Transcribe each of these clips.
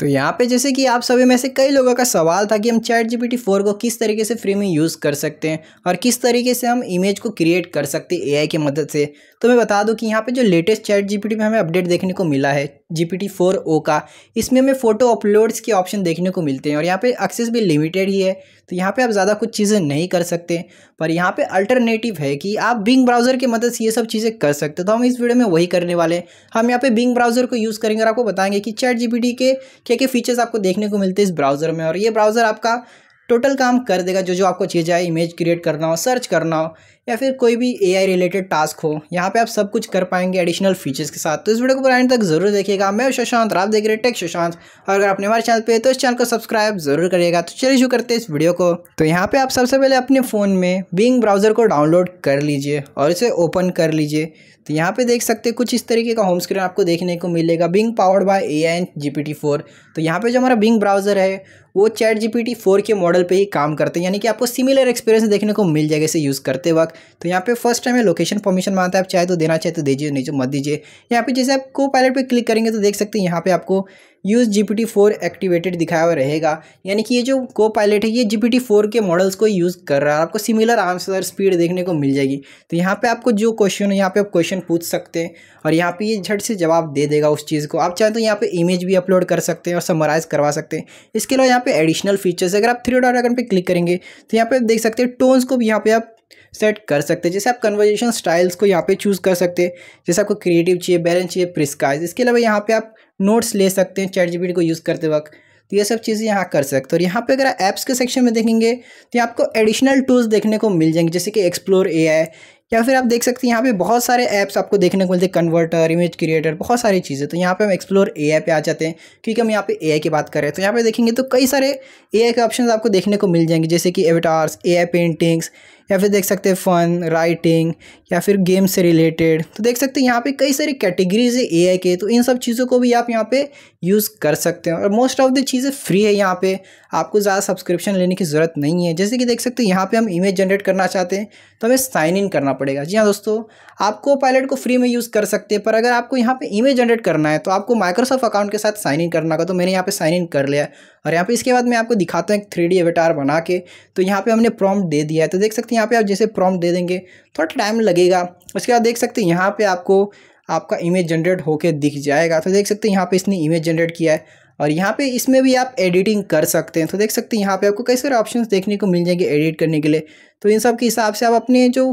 तो यहाँ पे जैसे कि आप सभी में से कई लोगों का सवाल था कि हम चैट जी पी फोर को किस तरीके से फ्री में यूज़ कर सकते हैं और किस तरीके से हम इमेज को क्रिएट कर सकते हैं एआई की मदद से तो मैं बता दूँ कि यहाँ पे जो लेटेस्ट चैट जी पी में हमें अपडेट देखने को मिला है G P T four O का इसमें हमें फ़ोटो अपलोड्स के ऑप्शन देखने को मिलते हैं और यहाँ पे एक्सेस भी लिमिटेड ही है तो यहाँ पे आप ज़्यादा कुछ चीज़ें नहीं कर सकते पर यहाँ पे अल्टरनेटिव है कि आप बिंग ब्राउज़र की मदद से ये सब चीज़ें कर सकते हो तो हम इस वीडियो में वही करने वाले हैं हम यहाँ पे बिंग ब्राउज़र को यूज़ करेंगे और आपको बताएंगे कि चैट जी के क्या क्या फ़ीचर्स आपको देखने को मिलते हैं इस ब्राउज़र में और ये ब्राउज़र आपका टोटल काम कर देगा जो जो आपको चीज़ें इमेज क्रिएट करना हो सर्च करना हो या फिर कोई भी आई रिलेटेड टास्क हो यहाँ पे आप सब कुछ कर पाएंगे एडिशनल फीचर्स के साथ तो इस वीडियो को पूरा एंड तक जरूर देखिएगा मैं शशांत आप देख रहे टेक शशांत और अगर आपने हमारे चैनल पे तो इस चैनल को सब्सक्राइब जरूर करिएगा तो चलिए शुरू करते हैं इस वीडियो को तो यहाँ पर आप सबसे पहले अपने फ़ोन में बिंग ब्राउज़र को डाउनलोड कर लीजिए और इसे ओपन कर लीजिए तो यहाँ पे देख सकते हैं कुछ इस तरीके का होम स्क्रीन आपको देखने को मिलेगा Bing powered by A I and G P T four तो यहाँ पे जो हमारा बिंग ब्राउज़र है वो chat G P T four के मॉडल पे ही काम करते हैं यानी कि आपको सिमिलर एक्सपीरियंस देखने को मिल जाएगा इसे यूज़ करते वक्त तो यहाँ पे फर्स्ट टाइम है लोकेशन परमिशन मांगता है आप चाहे तो देना चाहे तो दीजिए नहीं तो मत दीजिए यहाँ पे जैसे आप को पायलट पर क्लिक करेंगे तो देख सकते हैं यहाँ पे आपको यूज़ जी पी एक्टिवेटेड दिखाया हुआ रहेगा यानी कि ये जो को पायलट है ये जी पी के मॉडल्स को यूज़ कर रहा है आपको सिमिलर आंसर स्पीड देखने को मिल जाएगी तो यहाँ पे आपको जो क्वेश्चन है यहाँ पे आप क्वेश्चन पूछ सकते हैं और यहाँ पे ये झट से जवाब दे देगा उस चीज़ को आप चाहे तो यहाँ पे इमेज भी अपलोड कर सकते हैं और समराइज़ करवा सकते हैं इसके अलावा यहाँ पे एडिशनल फीचर्स अगर आप थ्री डॉट आइकन पर क्लिक करेंगे तो यहाँ पे देख सकते हैं टोन्स को भी यहाँ पे आप सेट कर सकते हैं जैसे आप कन्वर्जेशन स्टाइल्स को यहाँ पे चूज़ कर सकते हैं जैसे आपको क्रिएटिव चाहिए बैलेंस चाहिए प्रिस्काइज इसके अलावा यहाँ पे आप नोट्स ले सकते हैं चैट जीपीटी को यूज़ करते वक्त तो ये सब चीज़ें यहाँ कर सकते हो और यहाँ पे अगर आप ऐप्स के सेक्शन में देखेंगे तो आपको एडिशनल टूल्स देखने को मिल जाएंगे जैसे कि एक्सप्लोर ए या फिर आप देख सकते हैं यहाँ पे बहुत सारे ऐप्स आपको देखने को मिलते हैं कन्वर्टर इमेज क्रिएटर बहुत सारी चीज़ें तो यहाँ पे हम एक्सप्लोर ए पे आ जाते हैं क्योंकि हम यहाँ पे ए की बात कर रहे हैं तो यहाँ पे देखेंगे तो कई सारे ए के ऑप्शन आपको देखने को मिल जाएंगे जैसे कि एविटार्स ए पेंटिंग्स या फिर देख सकते हैं फ़न राइटिंग या फिर गेम से रिलेटेड तो देख सकते हैं यहाँ पे कई सारी कैटेगरीज है एआई के तो इन सब चीज़ों को भी आप यहाँ पे यूज़ कर सकते हैं और मोस्ट ऑफ द चीज़ें फ्री है यहाँ पे आपको ज़्यादा सब्सक्रिप्शन लेने की ज़रूरत नहीं है जैसे कि देख सकते हैं यहाँ पे हम इमेज जनरेट करना चाहते हैं तो हमें साइन इन करना पड़ेगा पड़ेगा जी हाँ दोस्तों आपको पायलट को फ्री में यूज़ कर सकते हैं पर अगर आपको यहाँ पे इमेज जनरेट करना है तो आपको माइक्रोसॉफ्ट अकाउंट के साथ साइन इन करना होगा तो मैंने यहाँ पे साइन इन कर लिया और यहाँ पे इसके बाद मैं आपको दिखाता हूँ एक थ्री एवेटार बना के तो यहाँ पर हमने प्रॉम दे दिया है तो देख सकते हैं यहाँ पर आप जैसे प्रॉम दे देंगे थोड़ा टाइम लगेगा उसके बाद देख सकते हैं यहाँ पर आपको आपका इमेज जनरेट होकर दिख जाएगा तो देख सकते हैं यहाँ पर इसने इमेज जनरेट किया है और यहाँ पे इसमें भी आप एडिटिंग कर सकते हैं तो देख सकते हैं यहाँ पे आपको कई सारे ऑप्शंस देखने को मिल जाएंगे एडिट करने के लिए तो इन सब के हिसाब से आप अपने जो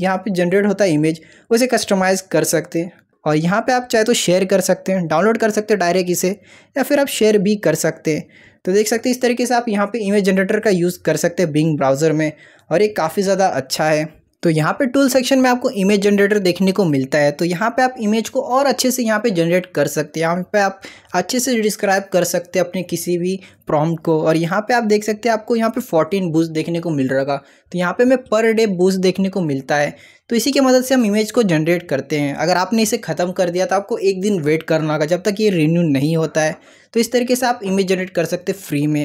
यहाँ पे जनरेट होता है इमेज उसे कस्टमाइज कर सकते हैं और यहाँ पे आप चाहे तो शेयर कर सकते हैं डाउनलोड कर सकते हैं डायरेक्ट इसे या फिर आप शेयर भी कर सकते हैं तो देख सकते हैं इस तरीके से आप यहाँ पे इमेज जनरेटर का यूज़ कर सकते हैं बिंग ब्राउज़र में और ये काफ़ी ज़्यादा अच्छा है तो यहाँ पे टूल सेक्शन में आपको इमेज जनरेटर देखने को मिलता है तो यहाँ पे आप इमेज को और अच्छे से यहाँ पे जनरेट कर सकते हैं यहाँ पे आप अच्छे से डिस्क्राइब कर सकते हैं अपने किसी भी प्रॉम्प्ट को और यहाँ पे आप देख सकते हैं आपको यहाँ पे 14 बूस्ट देखने को मिल रहा तो यहाँ पे हमें पर डे बूस्ट देखने को मिलता है तो इसी की मदद से हम इमेज को जनरेट करते हैं अगर आपने इसे ख़त्म कर दिया तो आपको एक दिन वेट करना होगा जब तक ये रिन्यू नहीं होता है तो इस तरीके से आप इमेज जनरेट कर सकते फ्री में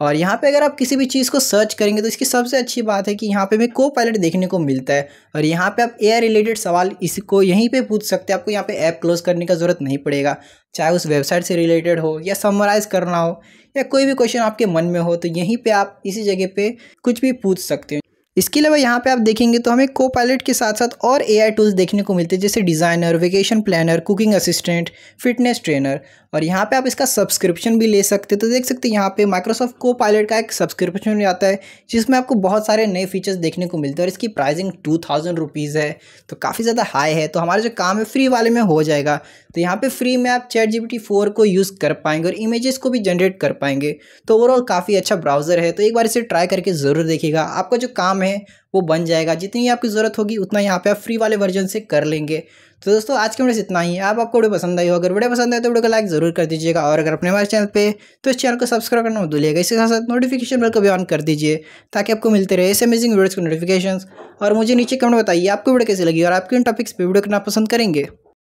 और यहाँ पे अगर आप किसी भी चीज़ को सर्च करेंगे तो इसकी सबसे अच्छी बात है कि यहाँ पे भी को पायलट देखने को मिलता है और यहाँ पे आप ए रिलेटेड सवाल इसको यहीं पे पूछ सकते हैं आपको यहाँ पे ऐप क्लोज करने का ज़रूरत नहीं पड़ेगा चाहे उस वेबसाइट से रिलेटेड हो या समराइज़ करना हो या कोई भी क्वेश्चन आपके मन में हो तो यहीं पर आप इसी जगह पर कुछ भी पूछ सकते हो इसके अलावा यहाँ पे आप देखेंगे तो हमें को पायलट के साथ साथ और एआई टूल्स देखने को मिलते हैं जैसे designer vacation planner cooking assistant fitness trainer और यहाँ पे आप इसका सब्सक्रिप्शन भी ले सकते हैं तो देख सकते हैं यहाँ पे माइक्रोसॉफ्ट को पायलट का एक सब्सक्रिप्शन भी आता है जिसमें आपको बहुत सारे नए फीचर्स देखने को मिलते हैं और इसकी प्राइसिंग टू थाउजेंड रुपीज़ है तो काफ़ी ज़्यादा हाई है तो हमारा जो काम है फ्री वाले में हो जाएगा तो यहाँ पे फ्री में आप चैट जी फोर को यूज़ कर पाएंगे और इमेजेस को भी जनरेट कर पाएंगे तो ओवरऑल काफ़ी अच्छा ब्राउज़र है तो एक बार इसे ट्राई करके ज़रूर देखिएगा आपका जो काम है वो बन जाएगा जितनी आपकी ज़रूरत होगी उतना यहाँ पे आप फ्री वाले वर्जन से कर लेंगे तो दोस्तों आज के वीडियो से इतना ही आप आपको वीडियो पसंद आई हो अगर वीडियो पसंद आए तो वीडियो को लाइक ज़रूर कर दीजिएगा और अगर अपने हमारे चैनल पे तो इस चैनल को सब्सक्राइब करना मत भूलिएगा इसके साथ साथ नोटिफिकेशन बेल को भी ऑन कर दीजिए ताकि आपको मिलते रहे ऐसे अमेजिंग वीडियोज़ के नोटिफिकेशन और मुझे नीचे कमेंट बताइए आपको वीडियो कैसे लगी और आपके इन टॉपिक्स पर वीडियो करना पसंद करेंगे